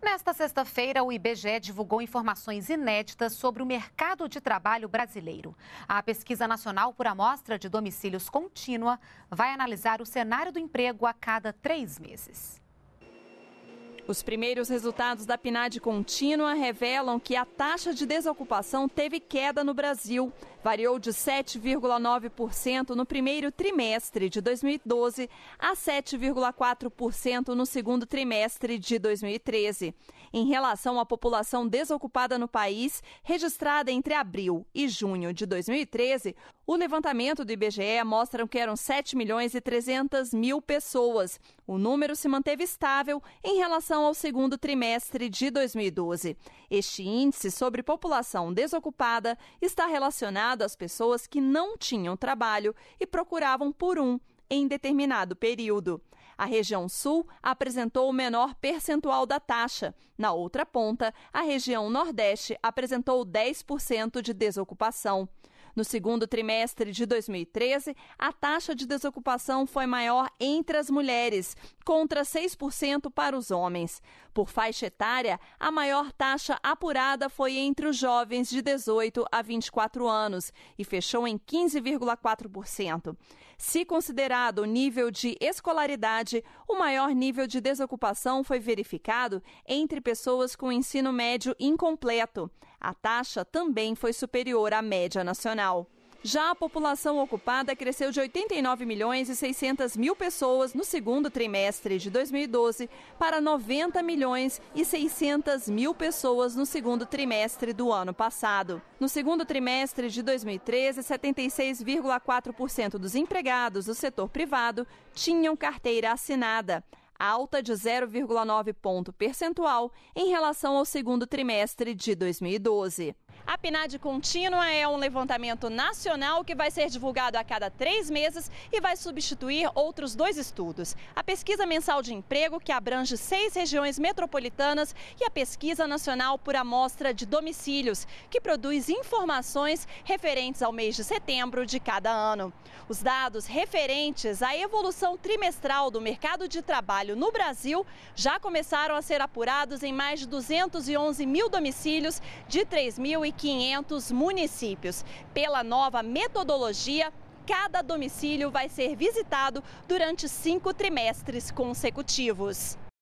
Nesta sexta-feira, o IBGE divulgou informações inéditas sobre o mercado de trabalho brasileiro. A pesquisa nacional por amostra de domicílios contínua vai analisar o cenário do emprego a cada três meses. Os primeiros resultados da PNAD contínua revelam que a taxa de desocupação teve queda no Brasil. Variou de 7,9% no primeiro trimestre de 2012 a 7,4% no segundo trimestre de 2013. Em relação à população desocupada no país, registrada entre abril e junho de 2013, o levantamento do IBGE mostra que eram 7 milhões e 300 mil pessoas. O número se manteve estável em relação relação ao segundo trimestre de 2012. Este índice sobre população desocupada está relacionado às pessoas que não tinham trabalho e procuravam por um em determinado período. A região sul apresentou o menor percentual da taxa. Na outra ponta, a região nordeste apresentou 10% de desocupação. No segundo trimestre de 2013, a taxa de desocupação foi maior entre as mulheres, contra 6% para os homens. Por faixa etária, a maior taxa apurada foi entre os jovens de 18 a 24 anos e fechou em 15,4%. Se considerado o nível de escolaridade, o maior nível de desocupação foi verificado entre pessoas com ensino médio incompleto. A taxa também foi superior à média nacional. Já a população ocupada cresceu de 89 milhões e 600 mil pessoas no segundo trimestre de 2012 para 90 milhões e 600 mil pessoas no segundo trimestre do ano passado. No segundo trimestre de 2013, 76,4% dos empregados do setor privado tinham carteira assinada alta de 0,9 ponto percentual em relação ao segundo trimestre de 2012. A PNAD contínua é um levantamento nacional que vai ser divulgado a cada três meses e vai substituir outros dois estudos. A pesquisa mensal de emprego, que abrange seis regiões metropolitanas, e a pesquisa nacional por amostra de domicílios, que produz informações referentes ao mês de setembro de cada ano. Os dados referentes à evolução trimestral do mercado de trabalho no Brasil já começaram a ser apurados em mais de 211 mil domicílios de 3.000 500 municípios. Pela nova metodologia, cada domicílio vai ser visitado durante cinco trimestres consecutivos.